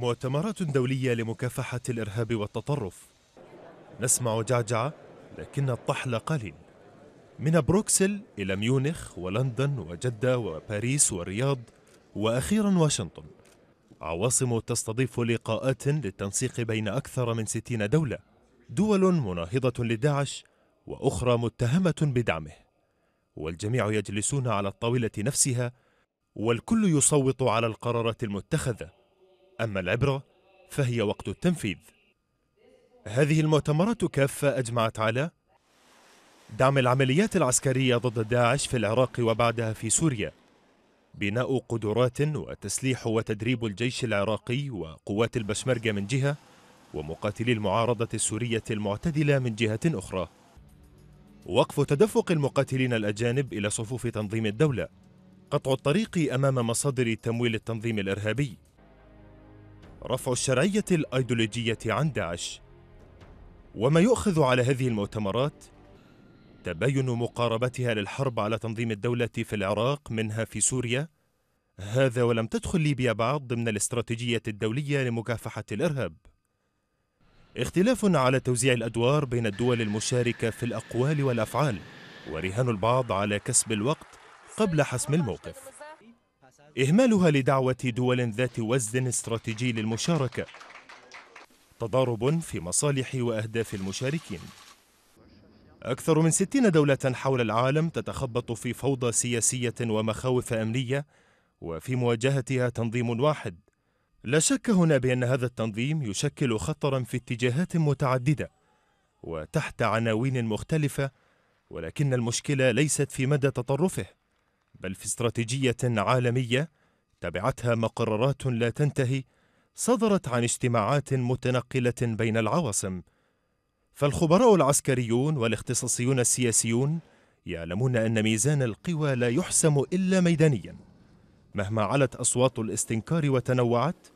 مؤتمرات دولية لمكافحة الإرهاب والتطرف نسمع جعجعة لكن الطحل قليل من بروكسل إلى ميونخ ولندن وجدة وباريس والرياض وأخيرا واشنطن عواصم تستضيف لقاءات للتنسيق بين أكثر من 60 دولة دول مناهضة لداعش وأخرى متهمة بدعمه والجميع يجلسون على الطاولة نفسها والكل يصوت على القرارات المتخذه أما العبرة فهي وقت التنفيذ هذه المؤتمرات كافة أجمعت على دعم العمليات العسكرية ضد داعش في العراق وبعدها في سوريا بناء قدرات وتسليح وتدريب الجيش العراقي وقوات البشمركة من جهة ومقاتلي المعارضة السورية المعتدلة من جهة أخرى وقف تدفق المقاتلين الأجانب إلى صفوف تنظيم الدولة قطع الطريق أمام مصادر تمويل التنظيم الإرهابي رفع الشرعية الأيديولوجية عن داعش وما يؤخذ على هذه المؤتمرات تبين مقاربتها للحرب على تنظيم الدولة في العراق منها في سوريا هذا ولم تدخل ليبيا بعد ضمن الاستراتيجية الدولية لمكافحة الإرهاب اختلاف على توزيع الأدوار بين الدول المشاركة في الأقوال والأفعال ورهان البعض على كسب الوقت قبل حسم الموقف إهمالها لدعوة دول ذات وزن استراتيجي للمشاركة تضارب في مصالح وأهداف المشاركين أكثر من 60 دولة حول العالم تتخبط في فوضى سياسية ومخاوف أمنية وفي مواجهتها تنظيم واحد لا شك هنا بأن هذا التنظيم يشكل خطرا في اتجاهات متعددة وتحت عناوين مختلفة ولكن المشكلة ليست في مدى تطرفه بل في استراتيجية عالمية تبعتها مقررات لا تنتهي صدرت عن اجتماعات متنقلة بين العواصم فالخبراء العسكريون والاختصاصيون السياسيون يعلمون أن ميزان القوى لا يحسم إلا ميدانيا مهما علت أصوات الاستنكار وتنوعت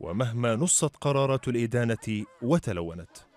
ومهما نصت قرارات الإدانة وتلونت